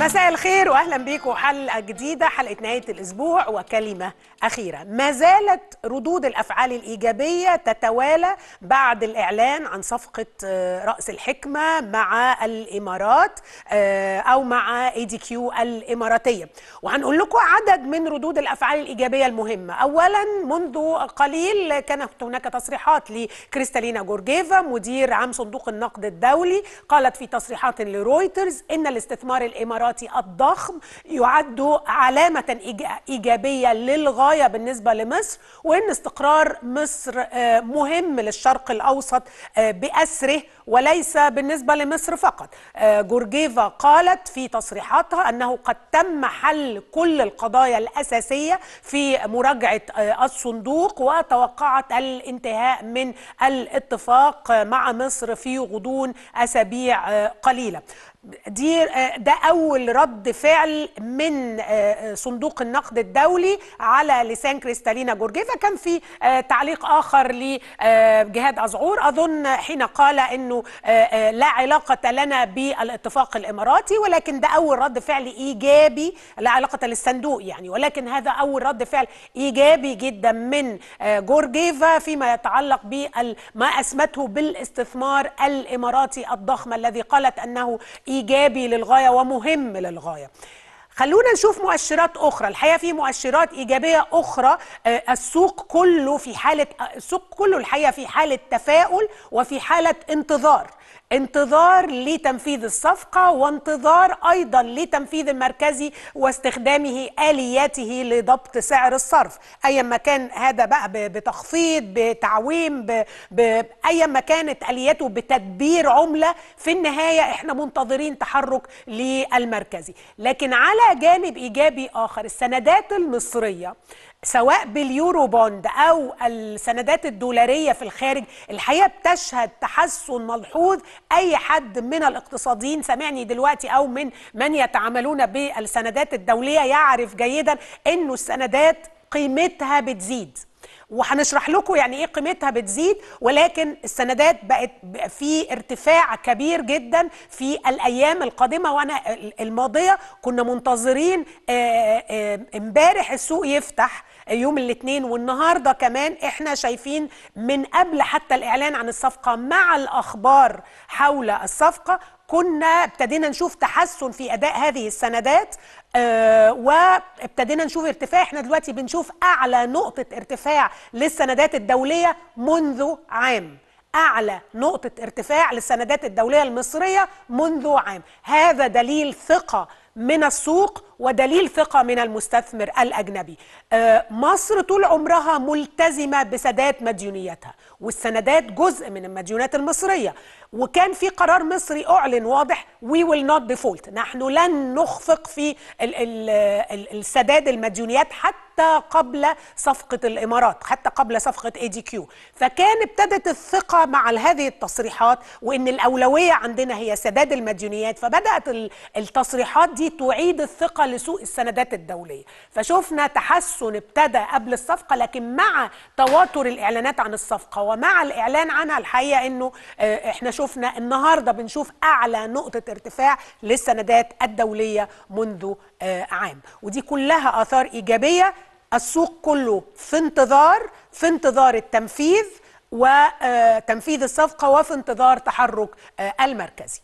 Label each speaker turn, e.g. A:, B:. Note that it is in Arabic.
A: مساء الخير واهلا بيكم حلقه جديده حلقه نهايه الاسبوع وكلمه اخيره ما زالت ردود الافعال الايجابيه تتوالى بعد الاعلان عن صفقه آه، راس الحكمه مع الامارات آه، او مع اي دي كيو الاماراتيه وهنقول لكم عدد من ردود الافعال الايجابيه المهمه اولا منذ قليل كانت هناك تصريحات لكريستالينا جورجيفا مدير عام صندوق النقد الدولي قالت في تصريحات لرويترز ان الاستثمار الاماراتي الاحتياطي الضخم يعد علامة إيجابية للغاية بالنسبة لمصر وإن استقرار مصر آه، مهم للشرق الأوسط آه، بأسره وليس بالنسبة لمصر فقط آه، جورجيفا قالت في تصريحاتها أنه قد تم حل كل القضايا الأساسية في مراجعة الصندوق وتوقعت الانتهاء من الاتفاق مع مصر في غضون أسابيع قليلة دي آه، ده اول رد فعل من آه، آه، صندوق النقد الدولي على لسان كريستالينا جورجيفا كان في تعليق اخر لجهاد ازعور اظن حين قال انه لا علاقه لنا بالاتفاق الاماراتي ولكن ده اول رد فعل ايجابي لا علاقه للصندوق يعني ولكن هذا اول رد فعل ايجابي جدا من جورجيفا فيما يتعلق بما اسمته بالاستثمار الاماراتي الضخم الذي قالت انه ايجابي للغايه ومهم للغايه خلونا نشوف مؤشرات اخرى الحقيقه في مؤشرات ايجابيه اخرى آه، السوق كله في حاله آه، السوق كله الحقيقه في حاله تفاؤل وفي حاله انتظار انتظار لتنفيذ الصفقة وانتظار أيضا لتنفيذ المركزي واستخدامه آلياته لضبط سعر الصرف أيا ما كان هذا بقى بتخفيض بتعويم أيا ما كانت آلياته بتدبير عملة في النهاية احنا منتظرين تحرك للمركزي لكن على جانب إيجابي آخر السندات المصرية سواء باليورو بوند او السندات الدولاريه في الخارج الحقيقه بتشهد تحسن ملحوظ اي حد من الاقتصاديين سامعني دلوقتي او من من يتعاملون بالسندات الدوليه يعرف جيدا انه السندات قيمتها بتزيد وهنشرح لكم يعني ايه قيمتها بتزيد ولكن السندات بقت في ارتفاع كبير جدا في الايام القادمه وانا الماضيه كنا منتظرين امبارح السوق يفتح يوم الاثنين والنهارده كمان احنا شايفين من قبل حتى الاعلان عن الصفقه مع الاخبار حول الصفقه كنا ابتدينا نشوف تحسن في اداء هذه السندات آه وابتدينا نشوف ارتفاع احنا دلوقتي بنشوف اعلى نقطه ارتفاع للسندات الدوليه منذ عام أعلى نقطة ارتفاع للسندات الدولية المصرية منذ عام هذا دليل ثقة من السوق ودليل ثقة من المستثمر الأجنبي آه، مصر طول عمرها ملتزمة بسداد مديونيتها والسندات جزء من المديونات المصرية وكان في قرار مصري أعلن واضح we will not default نحن لن نخفق في السداد المديونيات حتى حتى قبل صفقة الإمارات حتى قبل صفقة اي دي كيو فكان ابتدت الثقة مع هذه التصريحات وإن الأولوية عندنا هي سداد المديونيات فبدأت التصريحات دي تعيد الثقة لسوق السندات الدوليه فشفنا تحسن ابتدى قبل الصفقه لكن مع تواتر الاعلانات عن الصفقه ومع الاعلان عنها الحقيقه انه آه، احنا شفنا النهارده بنشوف اعلى نقطه ارتفاع للسندات الدوليه منذ آه، عام ودي كلها اثار ايجابيه السوق كله في انتظار في انتظار التنفيذ وتنفيذ آه، الصفقه وفي انتظار تحرك المركزي